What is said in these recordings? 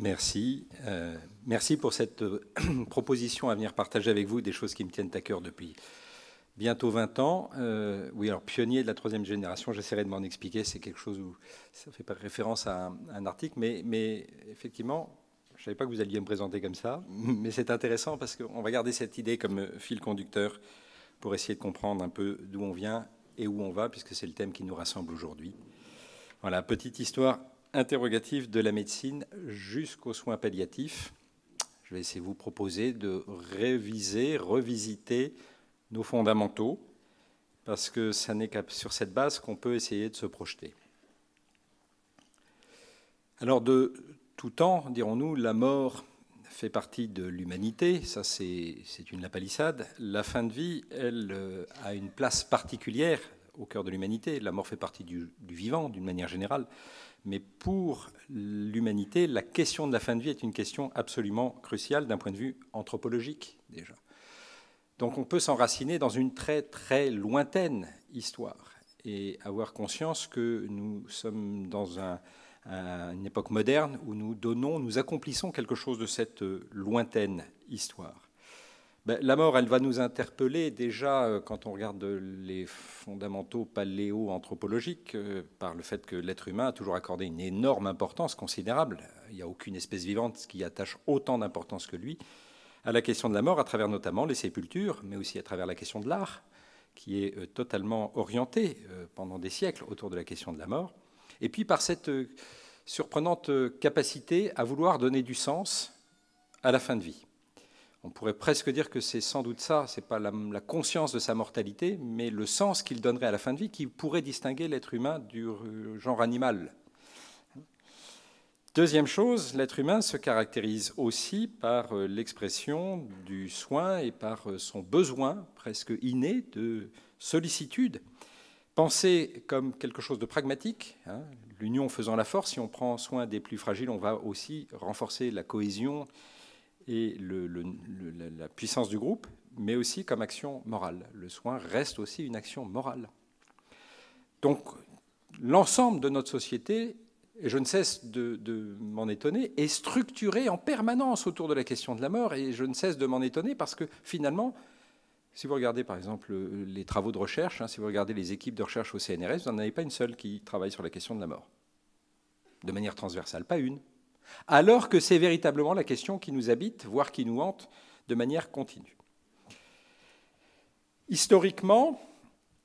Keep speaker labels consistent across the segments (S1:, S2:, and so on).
S1: Merci. Euh, merci pour cette euh, proposition à venir partager avec vous des choses qui me tiennent à cœur depuis bientôt 20 ans. Euh, oui, alors pionnier de la troisième génération, j'essaierai de m'en expliquer. C'est quelque chose où ça fait pas référence à un, article, mais, mais effectivement, je ne savais pas que vous alliez me présenter comme ça, mais c'est intéressant parce qu'on va garder cette idée comme fil conducteur pour essayer de comprendre un peu d'où on vient et où on va, puisque c'est le thème qui nous rassemble aujourd'hui. Voilà, petite histoire interrogatif de la médecine jusqu'aux soins palliatifs. Je vais essayer de vous proposer de réviser, revisiter nos fondamentaux, parce que ça n'est qu'à sur cette base qu'on peut essayer de se projeter. Alors de tout temps, dirons-nous, la mort fait partie de l'humanité, ça c'est une lapalissade. La fin de vie, elle, euh, a une place particulière au cœur de l'humanité. La mort fait partie du vivant, d'une manière générale. Mais pour l'humanité, la question de la fin de vie est une question absolument cruciale d'un point de vue anthropologique déjà. Donc on peut s'enraciner dans une très très lointaine histoire et avoir conscience que nous sommes dans une époque moderne où nous donnons, nous accomplissons quelque chose de cette euh, lointaine histoire. Ben, la mort, elle va nous interpeller déjà euh, quand on regarde euh, les fondamentaux paléo-anthropologiques, euh, par le fait que l'être humain a toujours accordé une énorme importance considérable. Il n'y a aucune espèce vivante qui attache autant d'importance que lui à la question de la mort, à travers notamment les sépultures, mais aussi à travers la question de l'art, qui est totalement orientée pendant des siècles autour de la question de la mort. Et puis par cette surprenante capacité à vouloir donner du sens à la fin de vie. On pourrait presque dire que c'est sans doute ça, c'est pas la, conscience de sa mortalité, mais le sens qu'il donnerait à la fin de vie qui pourrait distinguer l'être humain du genre animal. Deuxième chose, l'être humain se caractérise aussi par euh, l'expression du soin et par euh, son besoin presque inné de sollicitude. Penser comme quelque chose de pragmatique, hein, l'union faisant la force, si on prend soin des plus fragiles, on va aussi renforcer la cohésion et le, la puissance du groupe, mais aussi comme action morale. Le soin reste aussi une action morale. Donc l'ensemble de notre société, et je ne cesse de, m'en étonner, est structuré en permanence autour de la question de la mort, et je ne cesse de m'en étonner parce que finalement, si vous regardez par exemple les travaux de recherche, hein, si vous regardez les équipes de recherche au CNRS, vous n'en avez pas une seule qui travaille sur la question de la mort. De manière transversale, pas une, alors que c'est véritablement la question qui nous habite, voire qui nous hante de manière continue. Historiquement,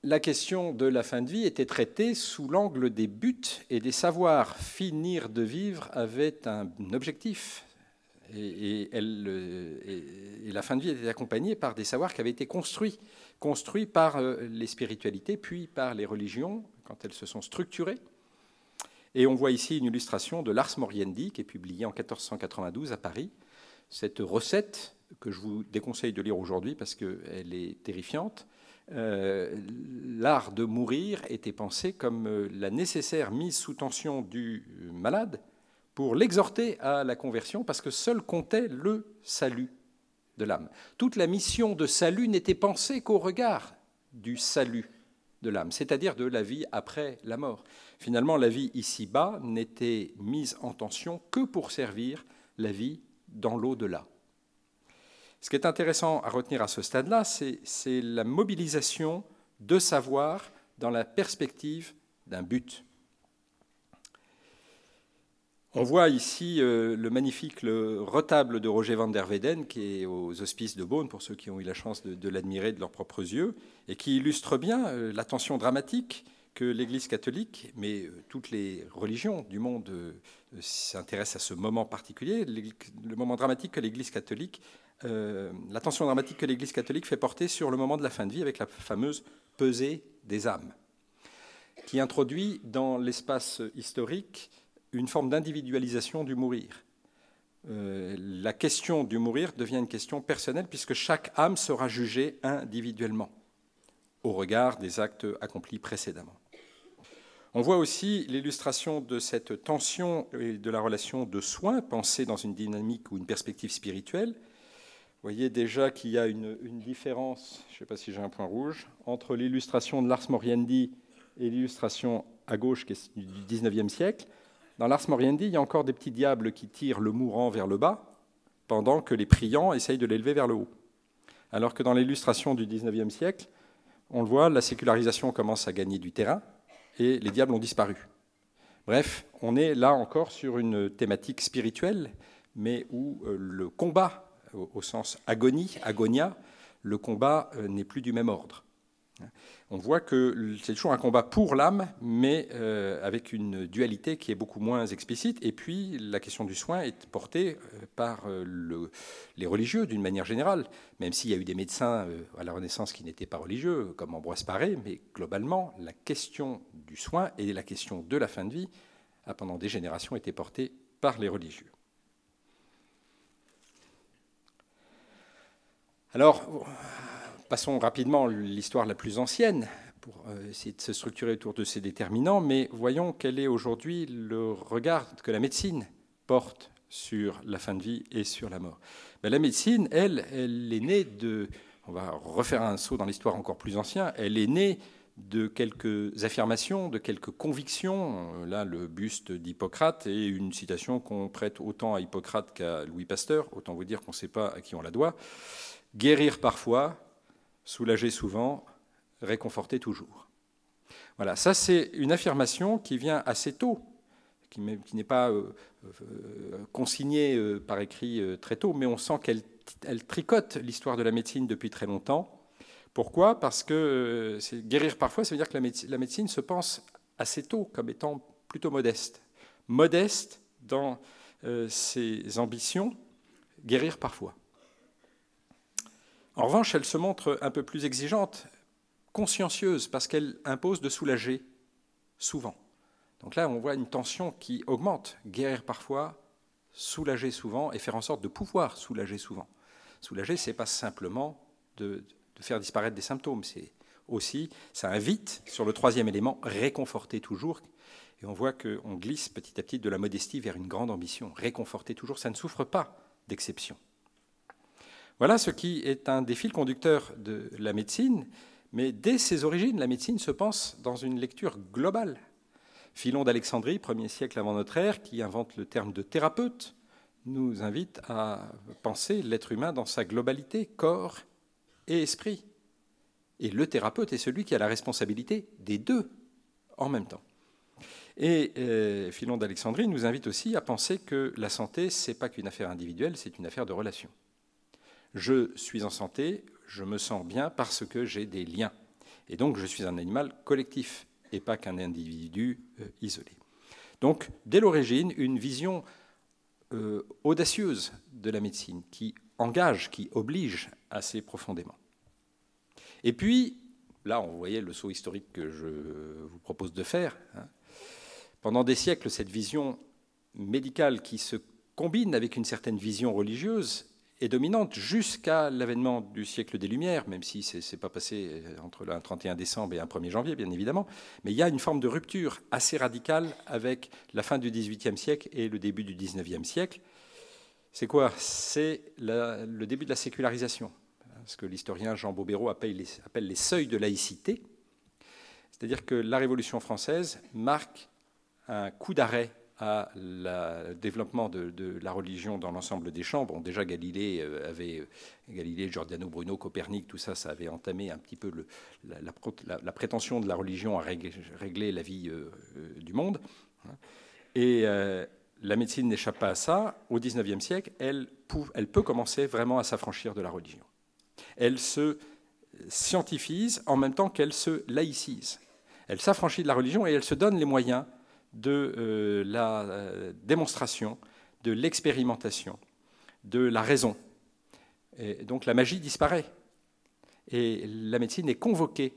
S1: la question de la fin de vie était traitée sous l'angle des buts et des savoirs. Finir de vivre avait un objectif. Et, euh, la fin de vie était accompagnée par des savoirs qui avaient été construits, construits par euh, les spiritualités, puis par les religions, quand elles se sont structurées et on voit ici une illustration de l'Ars Moriendi, qui est publiée en 1492 à Paris. Cette recette, que je vous déconseille de lire aujourd'hui parce qu'elle est terrifiante, euh, l'art de mourir était pensé comme euh, la nécessaire mise sous tension du euh, malade pour l'exhorter à la conversion parce que seul comptait le salut de l'âme. Toute la mission de salut n'était pensée qu'au regard du salut de l'âme, c'est-à-dire de la vie après la mort. Finalement, la vie ici-bas n'était mise en tension que pour servir la vie dans l'au-delà. Ce qui est intéressant à retenir à ce stade-là, c'est la mobilisation de savoir dans la perspective d'un but. On voit ici euh, le magnifique retable de Roger van der Weyden, qui est aux hospices de Beaune, pour ceux qui ont eu la chance de, l'admirer de leurs propres yeux, et qui illustre bien euh, la tension dramatique que l'Église catholique, mais euh, toutes les religions du monde euh, s'intéressent à ce moment particulier, le moment dramatique que l'Église catholique, euh, l'attention dramatique que l'Église catholique fait porter sur le moment de la fin de vie avec la fameuse pesée des âmes, qui introduit dans l'espace historique une forme d'individualisation du mourir. la question du mourir devient une question personnelle puisque chaque âme sera jugée individuellement au regard des actes accomplis précédemment. On voit aussi l'illustration de cette tension et de la relation de soins pensée dans une dynamique ou une perspective spirituelle. Vous voyez déjà qu'il y a une, différence, je ne sais pas si j'ai un point rouge, entre l'illustration de Lars Moriendi et l'illustration à gauche du 19e siècle. Dans Lars Moriendi, il y a encore des petits diables qui tirent le mourant vers le bas, pendant que les priants essayent de l'élever vers le haut. Alors que dans l'illustration du 19e siècle, on le voit, la sécularisation commence à gagner du terrain, et les diables ont disparu. Bref, on est là encore sur une thématique spirituelle, mais où euh, le combat, au sens agonie, agonia, le combat euh, n'est plus du même ordre. On voit que c'est toujours un combat pour l'âme, mais euh, avec une dualité qui est beaucoup moins explicite. Et puis, la question du soin est portée euh, par euh, le, les religieux d'une manière générale, même s'il y a eu des médecins à la Renaissance qui n'étaient pas religieux, comme Ambroise Paré, mais globalement, la question du soin et la question de la fin de vie a pendant des générations été portée par les religieux. Alors, passons rapidement l'histoire la plus ancienne pour euh, essayer de se structurer autour de ces déterminants, mais voyons quel est aujourd'hui le regard que la médecine porte sur la fin de vie et sur la mort. Ben, la médecine, elle, elle est née de... On va refaire un saut dans l'histoire encore plus ancienne, Elle est née de quelques affirmations, de quelques convictions. Euh, là, le buste d'Hippocrate est une citation qu'on prête autant à Hippocrate qu'à Louis Pasteur. Autant vous dire qu'on ne sait pas à qui on la doit. Guérir parfois, soulager souvent, réconforter toujours. Voilà, ça c'est une affirmation qui vient assez tôt, qui n'est pas euh, euh, consignée euh, par écrit très tôt, mais on sent qu'elle tricote l'histoire de la médecine depuis très longtemps. Pourquoi Parce que guérir parfois, ça veut dire que la, médecine se pense assez tôt comme étant plutôt modeste. Modeste dans ses ambitions, guérir parfois. En revanche, elle se montre un peu plus exigeante, consciencieuse, parce qu'elle impose de soulager, souvent. Donc là, on voit une tension qui augmente, guérir parfois, soulager souvent, et faire en sorte de pouvoir soulager souvent. Soulager, n'est pas simplement de, de, faire disparaître des symptômes, c'est aussi, ça invite, sur le troisième élément, réconforter toujours, et on voit qu'on glisse petit à petit de la modestie vers une grande ambition. Réconforter toujours, ça ne souffre pas d'exception. Voilà ce qui est un des fils conducteurs de la médecine, mais dès ses origines, la médecine se pense dans une lecture globale. Philon d'Alexandrie, 1er siècle avant notre ère, qui invente le terme de thérapeute, nous invite à penser l'être humain dans sa globalité, corps et esprit. Et le thérapeute est celui qui a la responsabilité des deux en même temps. Et Philon euh, d'Alexandrie nous invite aussi à penser que la santé, ce n'est pas qu'une affaire individuelle, c'est une affaire de relation je suis en santé, je me sens bien parce que j'ai des liens. Et donc je suis un animal collectif et pas qu'un individu euh, isolé. Donc dès l'origine, une vision euh, audacieuse de la médecine qui engage, qui oblige assez profondément. Et puis, là, on voyait le saut historique que je vous propose de faire. Hein. Pendant des siècles, cette vision médicale qui se combine avec une certaine vision religieuse est dominante jusqu'à l'avènement du siècle des Lumières, même si ce n'est pas passé euh, entre le 31 décembre et le 1er janvier, bien évidemment. Mais il y a une forme de rupture assez radicale avec la fin du XVIIIe siècle et le début du XIXe siècle. C'est quoi C'est le début de la sécularisation, ce que l'historien Jean Bobéro appelle les seuils de laïcité. C'est-à-dire que la Révolution française marque un coup d'arrêt à le développement de, la religion dans l'ensemble des champs. Bon, déjà Galilée euh, avait euh, Galilée, Giordano Bruno, Copernic, tout ça, ça avait entamé un petit peu le, la, prétention de la religion à régler, la vie euh, du monde. Et la médecine n'échappe pas à ça. Au XIXe siècle, elle, elle peut commencer vraiment à s'affranchir de la religion. Elle se scientifise en même temps qu'elle se laïcise. Elle s'affranchit de la religion et elle se donne les moyens de euh, la euh, démonstration, de l'expérimentation, de la raison. Et donc la magie disparaît. Et la médecine est convoquée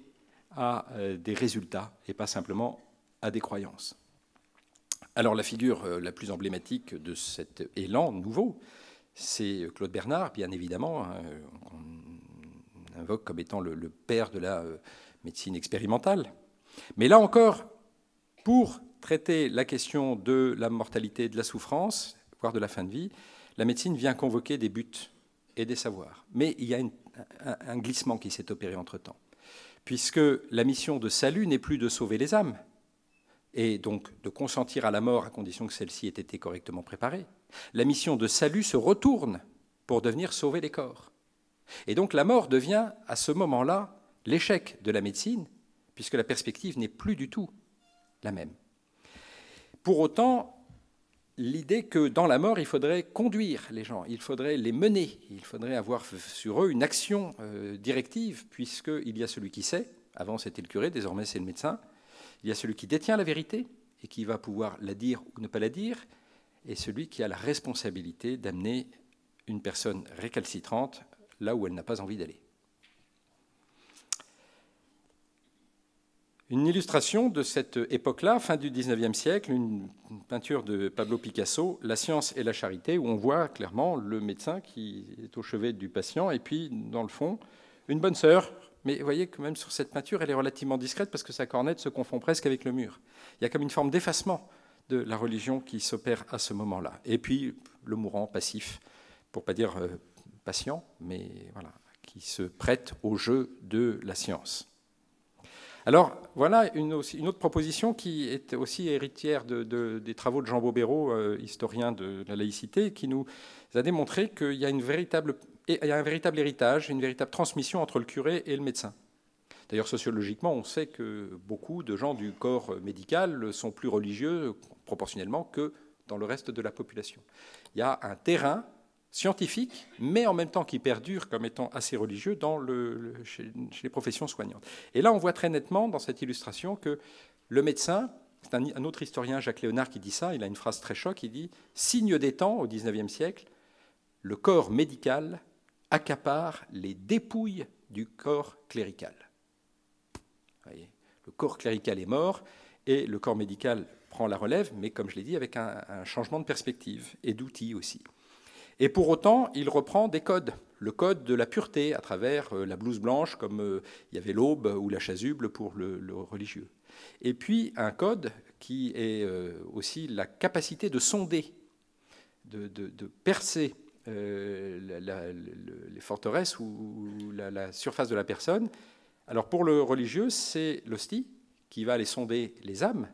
S1: à euh, des résultats et pas simplement à des croyances. Alors la figure la plus emblématique de cet élan nouveau, c'est Claude Bernard, bien évidemment, hein, on invoque comme étant le, père de la médecine expérimentale. Mais là encore, pour traiter la question de la mortalité, de la souffrance, voire de la fin de vie, la médecine vient convoquer des buts et des savoirs. Mais il y a un, un glissement qui s'est opéré entre-temps, puisque la mission de salut n'est plus de sauver les âmes, et donc de consentir à la mort à condition que celle-ci ait été correctement préparée. La mission de salut se retourne pour devenir sauver les corps. Et donc la mort devient à ce moment-là l'échec de la médecine, puisque la perspective n'est plus du tout la même. Pour autant, l'idée que dans la mort, il faudrait conduire les gens, il faudrait les mener, il faudrait avoir sur eux une action euh, directive, puisqu'il y a celui qui sait, avant c'était le curé, désormais c'est le médecin, il y a celui qui détient la vérité et qui va pouvoir la dire ou ne pas la dire, et celui qui a la responsabilité d'amener une personne récalcitrante là où elle n'a pas envie d'aller. Une illustration de cette époque-là, fin du 19e siècle, une peinture de Pablo Picasso, La science et la charité, où on voit clairement le médecin qui est au chevet du patient, et puis dans le fond, une bonne sœur. Mais vous voyez que même sur cette peinture, elle est relativement discrète parce que sa cornette se confond presque avec le mur. Il y a comme une forme d'effacement de la religion qui s'opère à ce moment-là. Et puis le mourant passif, pour pas dire euh, patient, mais voilà, qui se prête au jeu de la science. Alors voilà une, autre proposition qui est aussi héritière des travaux de Jean Bobéro, euh, historien de la laïcité, qui nous a démontré qu'il y a, y a un véritable héritage, une véritable transmission entre le curé et le médecin. D'ailleurs, sociologiquement, on sait que beaucoup de gens du corps médical sont plus religieux proportionnellement que dans le reste de la population. Il y a un terrain scientifique, mais en même temps qui perdure comme étant assez religieux chez, les professions soignantes. Et là, on voit très nettement dans cette illustration que le médecin, c'est un, autre historien, Jacques Léonard, qui dit ça, il a une phrase très choc, il dit « Signe des temps, au XIXe siècle, le corps médical accapare les dépouilles du corps clérical. » le corps clérical est mort, et le corps médical prend la relève, mais comme je l'ai dit, avec un changement de perspective et d'outils aussi. Et pour autant, il reprend des codes. Le code de la pureté à travers euh, la blouse blanche, comme euh, il y avait l'aube ou la chasuble pour le, religieux. Et puis un code qui est euh, aussi la capacité de sonder, de, percer les forteresses ou, la, la, surface de la personne. Alors pour le religieux, c'est l'hostie qui va aller sonder les âmes,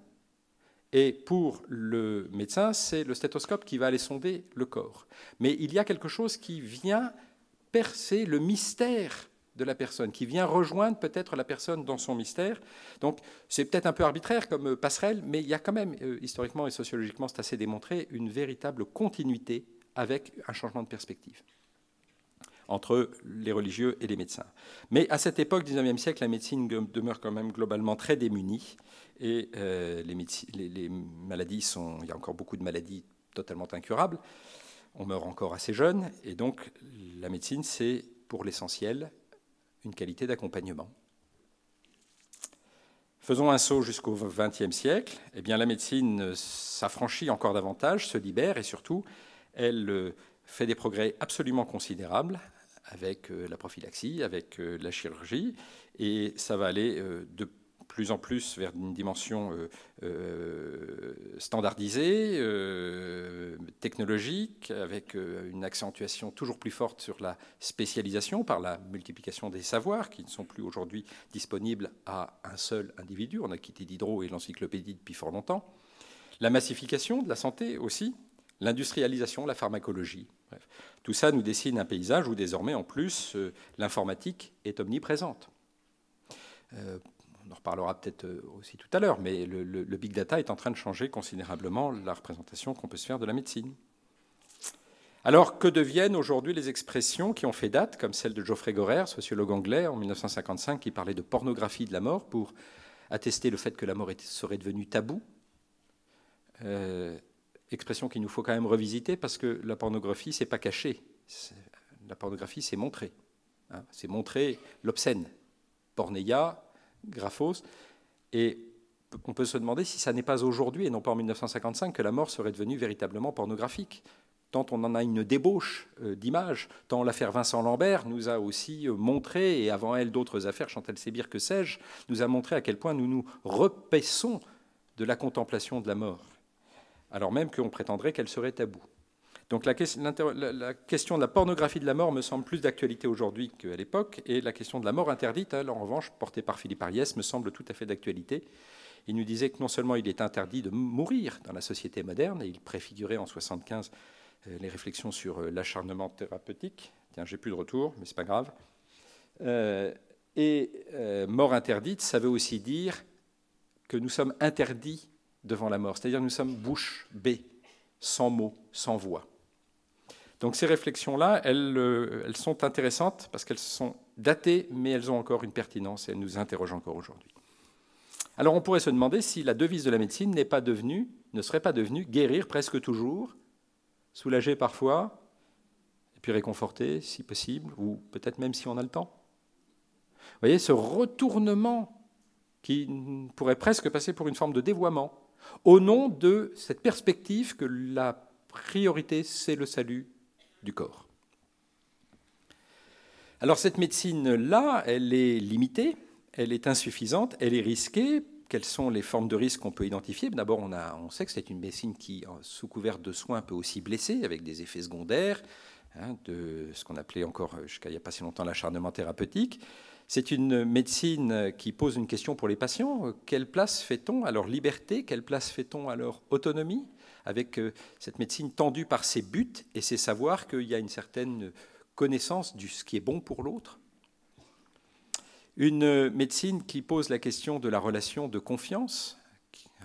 S1: et pour le médecin, c'est le stéthoscope qui va aller sonder le corps. Mais il y a quelque chose qui vient percer le mystère de la personne, qui vient rejoindre peut-être la personne dans son mystère. Donc c'est peut-être un peu arbitraire comme passerelle, mais il y a quand même, euh, historiquement et sociologiquement, c'est assez démontré, une véritable continuité avec un changement de perspective entre les religieux et les médecins. Mais à cette époque, 19e siècle, la médecine demeure quand même globalement très démunie et euh, les, maladies sont. Il y a encore beaucoup de maladies totalement incurables. On meurt encore assez jeune et donc la médecine, c'est pour l'essentiel une qualité d'accompagnement. Faisons un saut jusqu'au 20e siècle. Eh bien, la médecine s'affranchit encore davantage, se libère et surtout, elle euh, fait des progrès absolument considérables avec euh, la prophylaxie, avec euh, la chirurgie, et ça va aller euh, de plus en plus vers une dimension standardisée, technologique, avec une accentuation toujours plus forte sur la spécialisation par la multiplication des savoirs qui ne sont plus aujourd'hui disponibles à un seul individu. On a quitté Diderot et l'encyclopédie depuis fort longtemps. La massification de la santé aussi, l'industrialisation, la pharmacologie. Bref. Tout ça nous dessine un paysage où désormais, en plus, euh, l'informatique est omniprésente. Euh, on en reparlera peut-être euh, aussi tout à l'heure, mais le, big data est en train de changer considérablement la représentation qu'on peut se faire de la médecine. Alors que deviennent aujourd'hui les expressions qui ont fait date, comme celle de Geoffrey Gorer, sociologue anglais, en 1955, qui parlait de pornographie de la mort pour attester le fait que la mort serait devenue tabou expression qu'il nous faut quand même revisiter parce que la pornographie, c'est pas caché. La pornographie, c'est montré. Hein. c'est montré l'obscène. Porneia, Graphos. Et on peut se demander si ça n'est pas aujourd'hui, et non pas en 1955, que la mort serait devenue véritablement pornographique. Tant on en a une débauche euh, d'images, tant l'affaire Vincent Lambert nous a aussi euh, montré, et avant elle d'autres affaires, Chantal Sébir, que sais-je, nous a montré à quel point nous nous repaissons de la contemplation de la mort alors même qu'on prétendrait qu'elle serait taboue. Donc la, question de la pornographie de la mort me semble plus d'actualité aujourd'hui qu'à l'époque, et la question de la mort interdite, en revanche, portée par Philippe Ariès, me semble tout à fait d'actualité. Il nous disait que non seulement il est interdit de mourir dans la société moderne, et il préfigurait en 1975 euh, les réflexions sur euh, l'acharnement thérapeutique. Tiens, j'ai plus de retour, mais c'est pas grave. Euh, et mort interdite, ça veut aussi dire que nous sommes interdits devant la mort. C'est-à-dire nous sommes bouche bée, sans mots, sans voix. Donc ces réflexions-là, elles, euh, elles, sont intéressantes parce qu'elles sont datées, mais elles ont encore une pertinence et elles nous interrogent encore aujourd'hui. Alors on pourrait se demander si la devise de la médecine n'est pas devenue, ne serait pas devenue guérir presque toujours, soulager parfois, et puis réconforter si possible, ou peut-être même si on a le temps. Vous voyez ce retournement qui pourrait presque passer pour une forme de dévoiement au nom de cette perspective que la priorité, c'est le salut du corps. Alors cette médecine-là, elle est limitée, elle est insuffisante, elle est risquée. Quelles sont les formes de risques qu'on peut identifier D'abord, on, sait que c'est une médecine qui, sous couverte de soins, peut aussi blesser avec des effets secondaires, hein, de ce qu'on appelait encore jusqu'à il n'y a pas si longtemps l'acharnement thérapeutique. C'est une médecine qui pose une question pour les patients. Quelle place fait-on à leur liberté Quelle place fait-on à leur autonomie Avec euh, cette médecine tendue par ses buts et ses savoirs qu'il y a une certaine connaissance de ce qui est bon pour l'autre. Une médecine qui pose la question de la relation de confiance,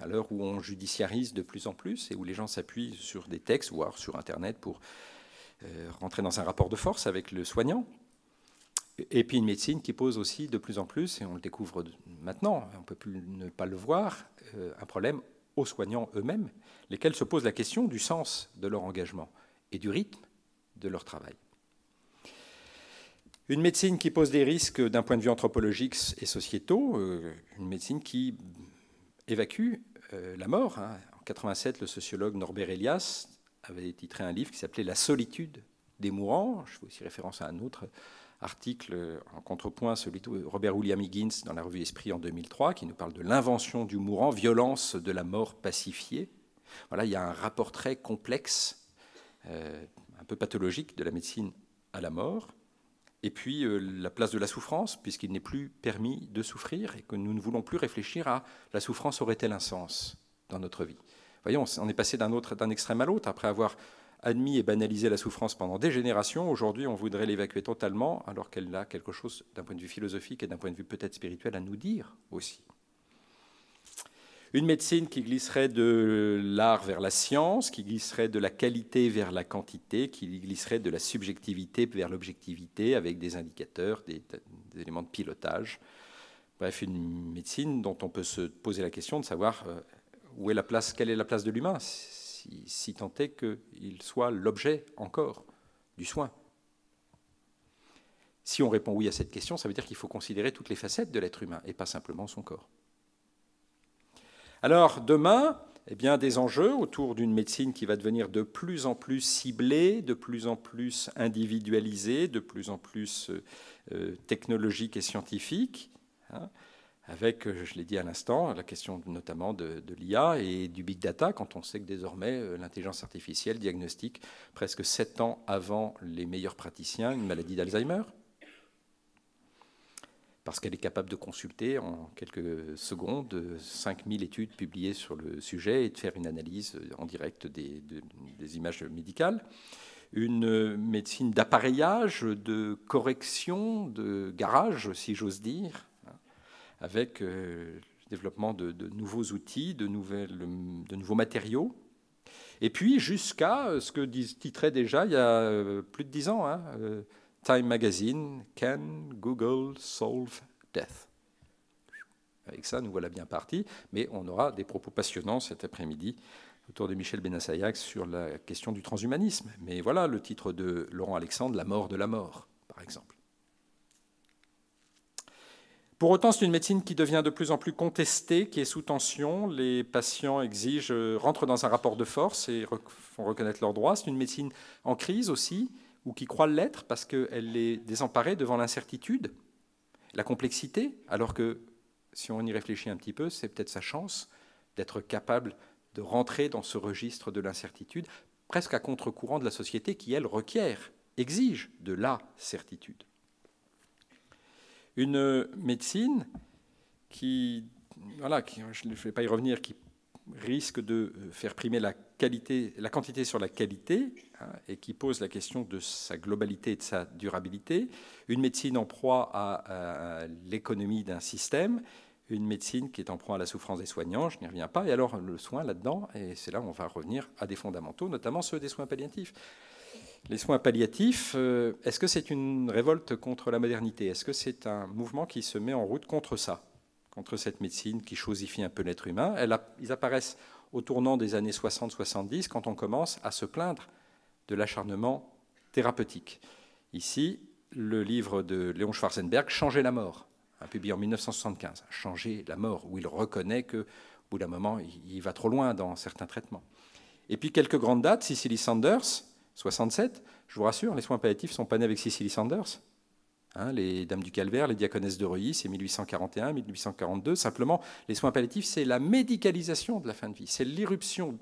S1: à l'heure où on judiciarise de plus en plus et où les gens s'appuient sur des textes, voire sur Internet pour euh, rentrer dans un rapport de force avec le soignant. Et puis une médecine qui pose aussi de plus en plus, et on le découvre maintenant, on ne peut plus ne pas le voir, euh, un problème aux soignants eux-mêmes, lesquels se posent la question du sens de leur engagement et du rythme de leur travail. Une médecine qui pose des risques d'un point de vue anthropologique et sociétaux, euh, une médecine qui évacue euh, la mort. Hein. En 87, le sociologue Norbert Elias avait titré un livre qui s'appelait La solitude des mourants. Je fais aussi référence à un autre article en contrepoint celui de Robert William Higgins dans la revue Esprit en 2003, qui nous parle de l'invention du mourant, violence de la mort pacifiée. Voilà, il y a un rapport très complexe, euh, un peu pathologique de la médecine à la mort. Et puis euh, la place de la souffrance, puisqu'il n'est plus permis de souffrir et que nous ne voulons plus réfléchir à la souffrance aurait-elle un sens dans notre vie. Voyons, on est passé d'un extrême à l'autre, après avoir admis et banalisé la souffrance pendant des générations, aujourd'hui on voudrait l'évacuer totalement, alors qu'elle a quelque chose d'un point de vue philosophique et d'un point de vue peut-être spirituel à nous dire aussi. Une médecine qui glisserait de l'art vers la science, qui glisserait de la qualité vers la quantité, qui glisserait de la subjectivité vers l'objectivité avec des indicateurs, des, éléments de pilotage. Bref, une médecine dont on peut se poser la question de savoir euh, où est la place, quelle est la place de l'humain si, tant est qu'il soit l'objet encore du soin. Si on répond oui à cette question, ça veut dire qu'il faut considérer toutes les facettes de l'être humain et pas simplement son corps. Alors demain, eh bien, des enjeux autour d'une médecine qui va devenir de plus en plus ciblée, de plus en plus individualisée, de plus en plus euh, euh, technologique et scientifique. Hein, avec, euh, je l'ai dit à l'instant, la question notamment de, l'IA et du big data, quand on sait que désormais euh, l'intelligence artificielle diagnostique presque sept ans avant les meilleurs praticiens une maladie d'Alzheimer, parce qu'elle est capable de consulter en quelques secondes 5000 euh, études publiées sur le sujet et de faire une analyse en direct des images médicales une médecine d'appareillage, de correction, de garage, si j'ose dire, avec euh, le développement de, nouveaux outils, de, nouveaux matériaux. Et puis jusqu'à euh, ce que titrait déjà il y a euh, plus de dix ans, hein, Time Magazine, Can Google Solve Death Avec ça, nous voilà bien partis, mais on aura des propos passionnants cet après-midi autour de Michel Benassayac sur la question du transhumanisme. Mais voilà le titre de Laurent Alexandre, La mort de la mort, par exemple. Pour autant, c'est une médecine qui devient de plus en plus contestée, qui est sous tension. Les patients exigent, euh, rentrent dans un rapport de force et font reconnaître leurs droits. C'est une médecine en crise aussi, ou qui croit l'être parce qu'elle est désemparée devant l'incertitude, la complexité, alors que si on y réfléchit un petit peu, c'est peut-être sa chance d'être capable de rentrer dans ce registre de l'incertitude, presque à contre-courant de la société qui, elle, requiert, exige de la certitude une médecine qui, voilà, je ne vais pas y revenir, qui risque de euh, faire primer la, qualité, la quantité sur la qualité hein, et qui pose la question de sa globalité et de sa durabilité, une médecine en proie à, à l'économie d'un système, une médecine qui est en proie à la souffrance des soignants, je n'y reviens pas, et alors le soin là-dedans, et c'est là où on va revenir à des fondamentaux, notamment ceux des soins palliatifs. Les soins palliatifs, euh, est-ce que c'est une révolte contre la modernité Est-ce que c'est un mouvement qui se met en route contre ça Contre cette médecine qui chosifie un peu l'être humain Ils apparaissent au tournant des années 60-70 quand on commence à se plaindre de l'acharnement thérapeutique. Ici, le livre de Léon Schwarzenberg, Changer la mort, publié en 1975, Changer la mort, où il reconnaît que, au bout d'un moment, il va trop loin dans certains traitements. Et puis quelques grandes dates, Cicely Sanders, 67, je vous rassure, les soins palliatifs ne sont pas nés avec Cicely Sanders. Hein, les Dames du Calvaire, les Diaconesses de Reuilly, c'est 1841, 1842. Simplement, les soins palliatifs, c'est la médicalisation de la fin de vie. C'est l'irruption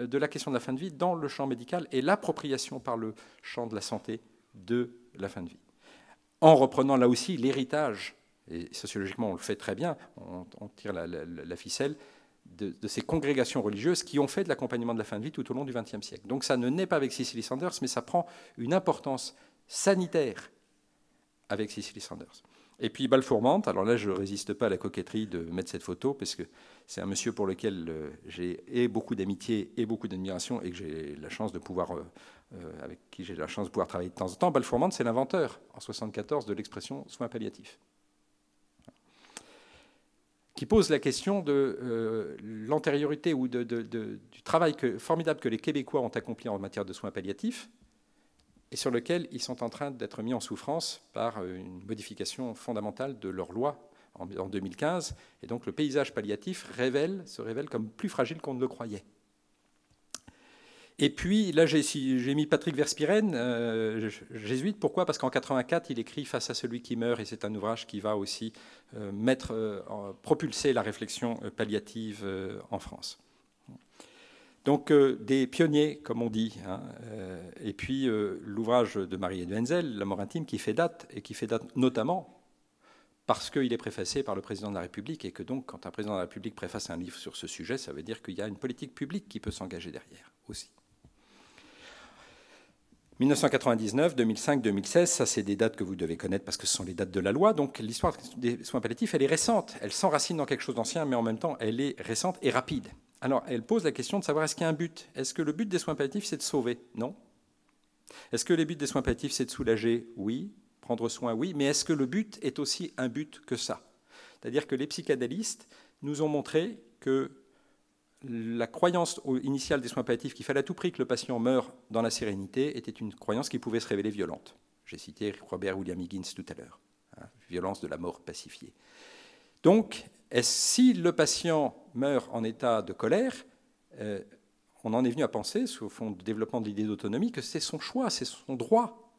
S1: euh, de la question de la fin de vie dans le champ médical et l'appropriation par le champ de la santé de la fin de vie. En reprenant là aussi l'héritage, et sociologiquement on le fait très bien, on, tire la ficelle, de, ces congrégations religieuses qui ont fait de l'accompagnement de la fin de vie tout au long du XXe siècle. Donc ça ne naît pas avec Cicely Sanders, mais ça prend une importance sanitaire avec Cicely Sanders. Et puis Balfourmante, alors là je ne résiste pas à la coquetterie de mettre cette photo, parce que c'est un monsieur pour lequel euh, j'ai beaucoup d'amitié et beaucoup d'admiration, et que j'ai la chance de pouvoir, euh, euh, avec qui j'ai la chance de pouvoir travailler de temps en temps. Balfourmante, c'est l'inventeur, en 1974, de l'expression soins palliatifs qui pose la question de euh, l'antériorité ou de, du travail formidable que les Québécois ont accompli en matière de soins palliatifs et sur lequel ils sont en train d'être mis en souffrance par euh, une modification fondamentale de leur loi en, en 2015. Et donc le paysage palliatif se révèle comme plus fragile qu'on ne le croyait. Et puis là, j'ai mis Patrick Verspiren, euh, jésuite. Pourquoi Parce qu'en 84, il écrit Face à celui qui meurt, et c'est un ouvrage qui va aussi euh, mettre, euh, propulser la réflexion palliative en France. Donc des pionniers, comme on dit. Hein, et puis l'ouvrage de Marie Wenzel, La mort intime, qui fait date, et qui fait date notamment parce qu'il est préfacé par le président de la République, et que donc quand un président de la République préface un livre sur ce sujet, ça veut dire qu'il y a une politique publique qui peut s'engager derrière aussi. 1999, 2005, 2016, ça c'est des dates que vous devez connaître parce que ce sont les dates de la loi. Donc l'histoire des soins palliatifs, elle est récente. Elle s'enracine dans quelque chose d'ancien, mais en même temps, elle est récente et rapide. Alors elle pose la question de savoir est-ce qu'il y a un but Est-ce que le but des soins palliatifs, c'est de sauver Non. Est-ce que le but des soins palliatifs, c'est de soulager Oui. Prendre soin Oui. Mais est-ce que le but est aussi un but que ça C'est-à-dire que les psychanalystes nous ont montré que la croyance initiale des soins palliatifs qu'il fallait à tout prix que le patient meure dans la sérénité était une croyance qui pouvait se révéler violente. J'ai cité Robert William Higgins tout à l'heure, hein, violence de la mort pacifiée. Donc, si le patient meurt en état de colère, euh, on en est venu à penser, sous fond du développement de l'idée d'autonomie, que c'est son choix, c'est son droit.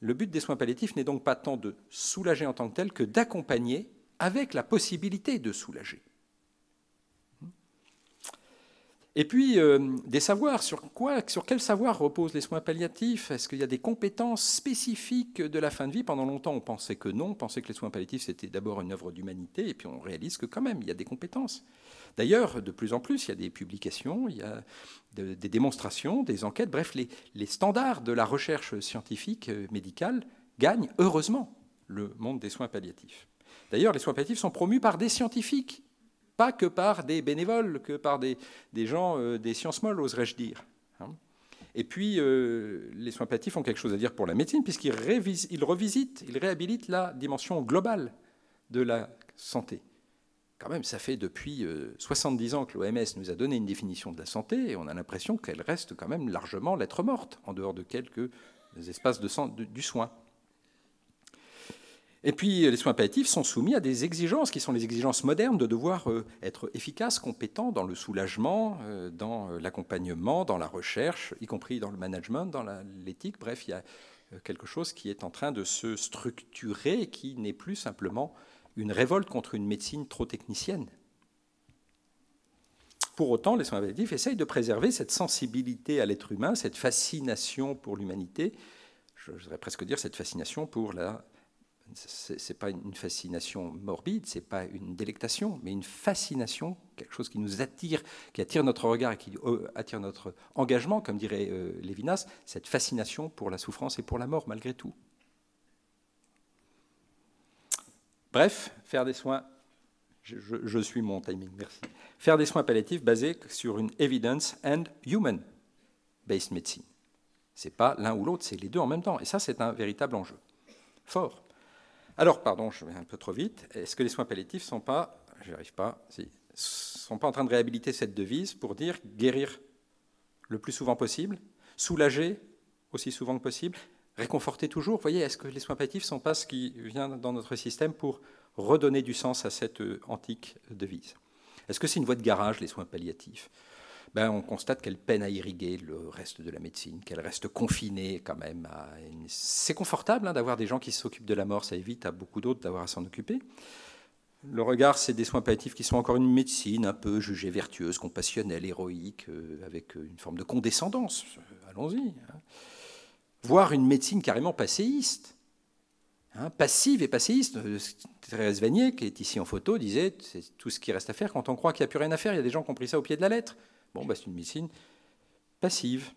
S1: Le but des soins palliatifs n'est donc pas tant de soulager en tant que tel que d'accompagner avec la possibilité de soulager. Et puis, euh, des savoirs, sur quoi, sur quel savoir reposent les soins palliatifs Est-ce qu'il y a des compétences spécifiques de la fin de vie Pendant longtemps, on pensait que non, on pensait que les soins palliatifs, c'était d'abord une œuvre d'humanité, et puis on réalise que quand même, il y a des compétences. D'ailleurs, de plus en plus, il y a des publications, il y a des démonstrations, des enquêtes, bref, les, standards de la recherche scientifique euh, médicale gagnent, heureusement, le monde des soins palliatifs. D'ailleurs, les soins palliatifs sont promus par des scientifiques pas que par des bénévoles, que par des, gens euh, des sciences molles, oserais-je dire. Hein. et puis, euh, les soins palliatifs ont quelque chose à dire pour la médecine, puisqu'ils revisitent, ils réhabilitent la dimension globale de la santé. Quand même, ça fait depuis 70 euh, ans que l'OMS nous a donné une définition de la santé, et on a l'impression qu'elle reste quand même largement lettre morte, en dehors de quelques espaces de, du soin. Et puis euh, les soins palliatifs sont soumis à des exigences qui sont les exigences modernes de devoir euh, être efficaces, compétents dans le soulagement, euh, dans l'accompagnement, dans la recherche, y compris dans le management, dans l'éthique. Bref, il y a quelque chose qui est en train de se structurer qui n'est plus simplement une révolte contre une médecine trop technicienne. Pour autant, les soins palliatifs essayent de préserver cette sensibilité à l'être humain, cette fascination pour l'humanité, je voudrais presque dire cette fascination pour la c'est pas une fascination morbide, c'est pas une délectation, mais une fascination, quelque chose qui nous attire, qui attire notre regard et qui euh, attire notre engagement, comme dirait euh, Lévinas, cette fascination pour la souffrance et pour la mort malgré tout. Bref, faire des soins, je, suis mon timing, merci. Faire des soins palliatifs basés sur une evidence and human-based medicine. n'est pas l'un ou l'autre, c'est les deux en même temps. Et ça, c'est un véritable enjeu fort. Alors, pardon, je vais un peu trop vite. Est-ce que les soins palliatifs sont pas, pas, sont pas en train de réhabiliter cette devise pour dire guérir le plus souvent possible, soulager aussi souvent que possible, réconforter toujours Vous voyez, est-ce que les soins palliatifs ne sont pas ce qui vient dans notre système pour redonner du sens à cette euh, antique devise Est-ce que c'est une voie de garage, les soins palliatifs ben, on constate qu'elle peine à irriguer le reste de la médecine, qu'elle reste confinée quand même. C'est confortable hein, d'avoir des gens qui s'occupent de la mort, ça évite à beaucoup d'autres d'avoir à s'en occuper. Le regard, c'est des soins palliatifs qui sont encore une médecine un peu jugée vertueuse, compassionnelle, héroïque, euh, avec euh, une forme de condescendance. Euh, allons-y. Hein. Voir une médecine carrément passéiste. Hein, passive et passéiste. Thérèse Vanier, qui est ici en photo, disait c'est tout ce qui reste à faire quand on croit qu'il n'y a plus rien à faire. Il y a des gens qui ont pris ça au pied de la lettre. Bon, bah, c'est une médecine passive.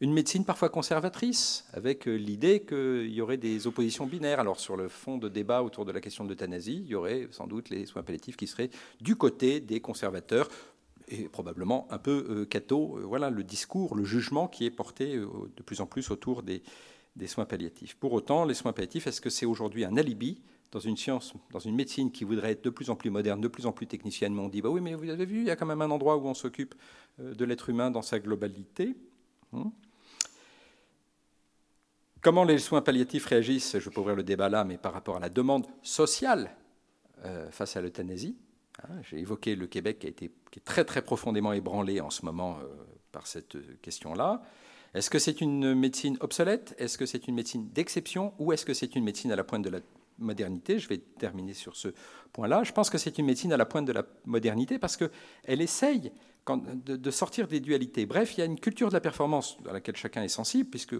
S1: Une médecine parfois conservatrice, avec euh, l'idée qu'il y aurait des oppositions binaires. Alors sur le fond de débat autour de la question de l'euthanasie, il y aurait sans doute les soins palliatifs qui seraient du côté des conservateurs, et probablement un peu euh, catho, euh, voilà le discours, le jugement qui est porté de plus en plus autour des soins palliatifs. Pour autant, les soins palliatifs, est-ce que c'est aujourd'hui un alibi dans une science, dans une médecine qui voudrait être de plus en plus moderne, de plus en plus technicienne, mais on dit, bah oui, mais vous avez vu, il y a quand même un endroit où on s'occupe euh, de l'être humain dans sa globalité. Hein. Comment les soins palliatifs réagissent, je peux ouvrir le débat là, mais par rapport à la demande sociale euh, face à l'euthanasie. Hein, j'ai évoqué le Québec qui, a été, est très très profondément ébranlé en ce moment euh, par cette question-là. Est-ce que c'est une médecine obsolète Est-ce que c'est une médecine d'exception Ou est-ce que c'est une médecine à la pointe de la modernité. Je vais terminer sur ce point-là. Je pense que c'est une médecine à la pointe de la modernité parce qu'elle essaye de sortir des dualités. Bref, il y a une culture de la performance à laquelle chacun est sensible, puisque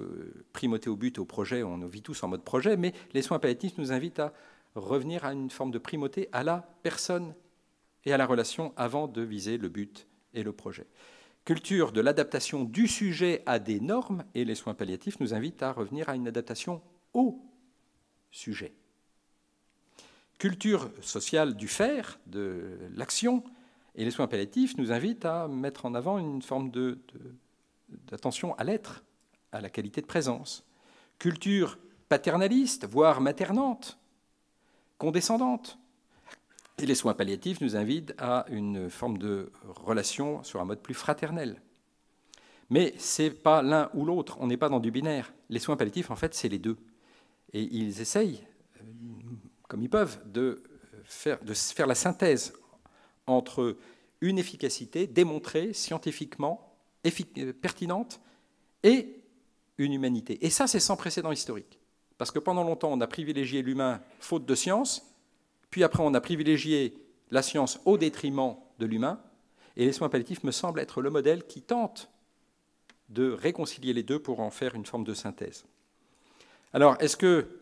S1: primauté au but, au projet, on vit tous en mode projet, mais les soins palliatifs nous invitent à revenir à une forme de primauté à la personne et à la relation avant de viser le but et le projet. Culture de l'adaptation du sujet à des normes, et les soins palliatifs nous invitent à revenir à une adaptation au sujet culture sociale du faire, de l'action, et les soins palliatifs nous invitent à mettre en avant une forme d'attention de, à l'être, à la qualité de présence. Culture paternaliste, voire maternante, condescendante. Et les soins palliatifs nous invitent à une forme de relation sur un mode plus fraternel. Mais ce n'est pas l'un ou l'autre, on n'est pas dans du binaire. Les soins palliatifs, en fait, c'est les deux. Et ils essayent comme ils peuvent, de faire, de la synthèse entre une efficacité démontrée scientifiquement pertinente et une humanité. Et ça, c'est sans précédent historique. Parce que pendant longtemps, on a privilégié l'humain faute de science, puis après, on a privilégié la science au détriment de l'humain. Et les soins palliatifs me semble être le modèle qui tente de réconcilier les deux pour en faire une forme de synthèse. Alors, est-ce que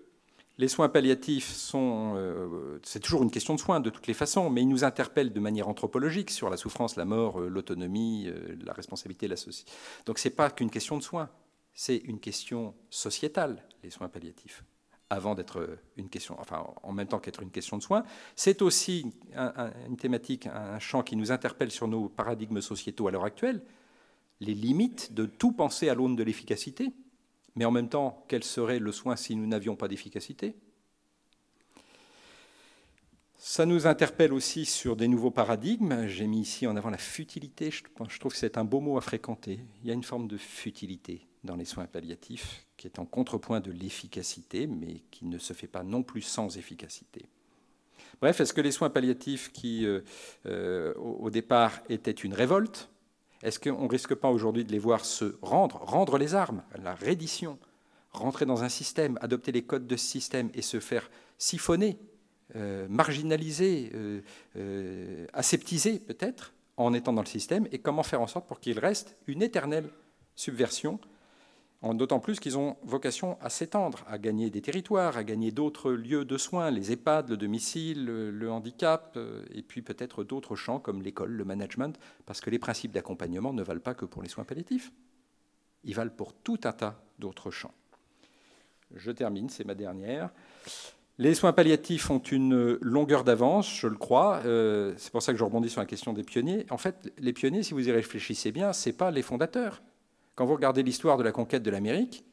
S1: les soins palliatifs sont, euh, c'est toujours une question de soins de toutes les façons, mais ils nous interpellent de manière anthropologique sur la souffrance, la mort, euh, l'autonomie, euh, la responsabilité, la société. Donc c'est pas qu'une question de soins, c'est une question sociétale, les soins palliatifs avant d'être une question, enfin en même temps qu'être une question de soins. C'est aussi une thématique, un champ qui nous interpelle sur nos paradigmes sociétaux à l'heure actuelle, les limites de tout penser à l'aune de l'efficacité. Mais en même temps, quel serait le soin si nous n'avions pas d'efficacité ça nous interpelle aussi sur des nouveaux paradigmes. J'ai mis ici en avant la futilité. Je trouve que c'est un beau mot à fréquenter. Il y a une forme de futilité dans les soins palliatifs qui est en contrepoint de l'efficacité, mais qui ne se fait pas non plus sans efficacité. Bref, est-ce que les soins palliatifs qui, euh, euh, au départ, étaient une révolte, est-ce qu'on ne risque pas aujourd'hui de les voir se rendre, rendre les armes, la reddition, rentrer dans un système, adopter les codes de ce système et se faire siphonner, euh, marginaliser, euh, euh, aseptiser peut-être en étant dans le système Et comment faire en sorte pour qu'il reste une éternelle subversion D'autant plus qu'ils ont vocation à s'étendre, à gagner des territoires, à gagner d'autres lieux de soins, les EHPAD, le domicile, le, handicap, euh, et puis peut-être d'autres champs comme l'école, le management, parce que les principes d'accompagnement ne valent pas que pour les soins palliatifs. Ils valent pour tout un tas d'autres champs. Je termine, c'est ma dernière. Les soins palliatifs ont une longueur d'avance, je le crois. Euh, c'est pour ça que je rebondis sur la question des pionniers. En fait, les pionniers, si vous y réfléchissez bien, ce n'est pas les fondateurs. Quand vous regardez l'histoire de la conquête de l'Amérique,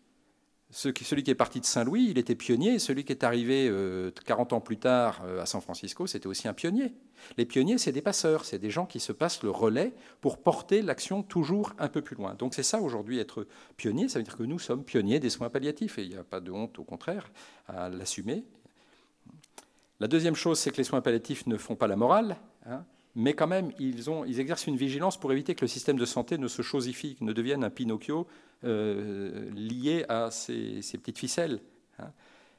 S1: celui qui est parti de Saint-Louis, il était pionnier, et celui qui est arrivé 40 euh, ans plus tard euh, à San Francisco, c'était aussi un pionnier. Les pionniers, c'est des passeurs, c'est des gens qui se passent le relais pour porter l'action toujours un peu plus loin. Donc c'est ça aujourd'hui être pionnier, ça veut dire que nous sommes pionniers des soins palliatifs, et il n'y a pas de honte, au contraire, à l'assumer. La deuxième chose, c'est que les soins palliatifs ne font pas la morale. Hein mais quand même, ils, exercent une vigilance pour éviter que le système de santé ne se chosifie, ne devienne un Pinocchio euh, lié à ces, petites ficelles. Hein.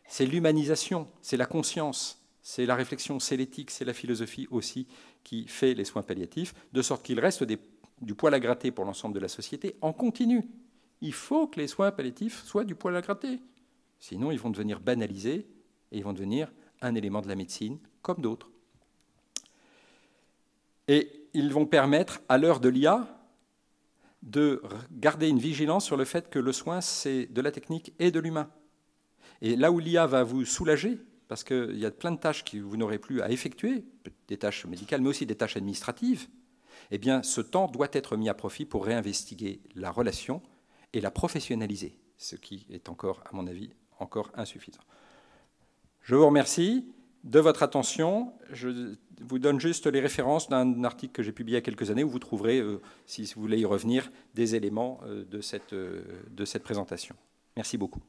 S1: C'est l'humanisation, c'est la conscience, c'est la réflexion, c'est l'éthique, c'est la philosophie aussi qui fait les soins palliatifs, de sorte qu'il reste du poil à gratter pour l'ensemble de la société en continu. Il faut que les soins palliatifs soient du poil à gratter. Sinon, ils vont devenir banalisés et ils vont devenir un élément de la médecine comme d'autres. Et ils vont permettre, à l'heure de l'IA, de garder une vigilance sur le fait que le soin, c'est de la technique et de l'humain. Et là où l'IA va vous soulager, parce qu'il y a plein de tâches que vous n'aurez plus à effectuer, des tâches médicales, mais aussi des tâches administratives, eh bien, ce temps doit être mis à profit pour réinvestiguer la relation et la professionnaliser, ce qui est encore, à mon avis, encore insuffisant. Je vous remercie de votre attention. Je vous donne juste les références d'un article que j'ai publié il y a quelques années où vous trouverez, euh, si vous voulez y revenir, des éléments euh, de, cette, euh, de cette présentation. Merci beaucoup.